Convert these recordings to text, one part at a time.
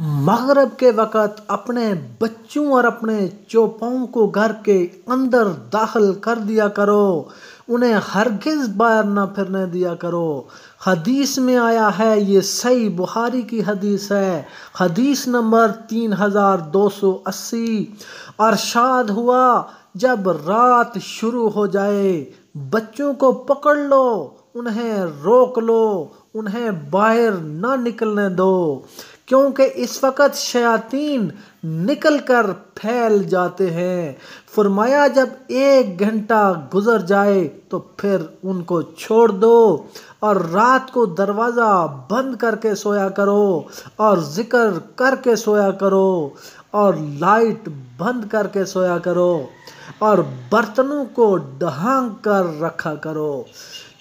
मगरब के वक़्त अपने बच्चों और अपने चौपाओं को घर के अंदर दाखिल कर दिया करो उन्हें हरगिज़ बाहर ना फिरने दिया करो हदीस में आया है ये सही बुहारी की हदीस है हदीस नंबर तीन हज़ार दो सौ अस्सी अरशाद हुआ जब रात शुरू हो जाए बच्चों को पकड़ लो उन्हें रोक लो उन्हें बाहर ना निकलने दो क्योंकि इस वक्त शयातीन निकल कर फैल जाते हैं फरमाया जब एक घंटा गुजर जाए तो फिर उनको छोड़ दो और रात को दरवाज़ा बंद करके सोया करो और ज़िक्र करके सोया करो और लाइट बंद करके सोया करो और बर्तनों को ढांक कर रखा करो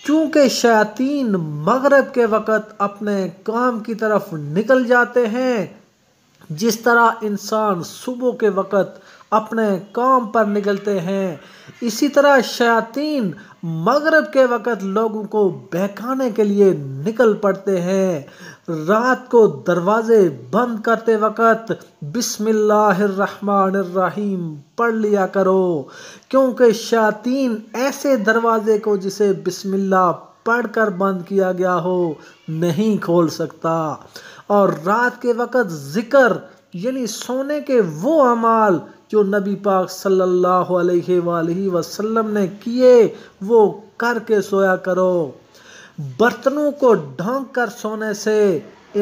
चूँकि शयातीन मगरब के वक़्त अपने काम की तरफ निकल जाते हैं जिस तरह इंसान सुबह के वक़्त अपने काम पर निकलते हैं इसी तरह शयातीन मगरब के वक़्त लोगों को बहकाने के लिए निकल पड़ते हैं रात को दरवाज़े बंद करते वक़्त बिसमीम पढ़ लिया करो क्योंकि शयातीन ऐसे दरवाज़े को जिसे बिसमिल्ला पढ़कर बंद किया गया हो नहीं खोल सकता और रात के वक़्त ज़िक्र यानी सोने के वो अमाल जो नबी पाक सल्लल्लाहु अलैहि वसल्लम ने किए वो करके सोया करो बर्तनों को ढोंक कर सोने से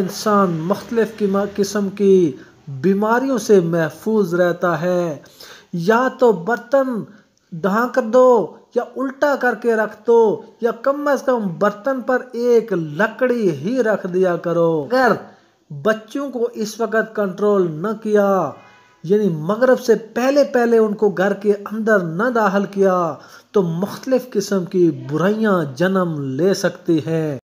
इंसान मुख्तलिफ़ किस्म की बीमारियों से महफूज रहता है या तो बर्तन दहा कर दो या उल्टा करके रख दो या कम से कम बर्तन पर एक लकड़ी ही रख दिया करो अगर बच्चों को इस वक्त कंट्रोल न किया यानी मगरब से पहले पहले उनको घर के अंदर न दाखिल किया तो मुख्तलिफ़ किस्म की बुराइयां जन्म ले सकती हैं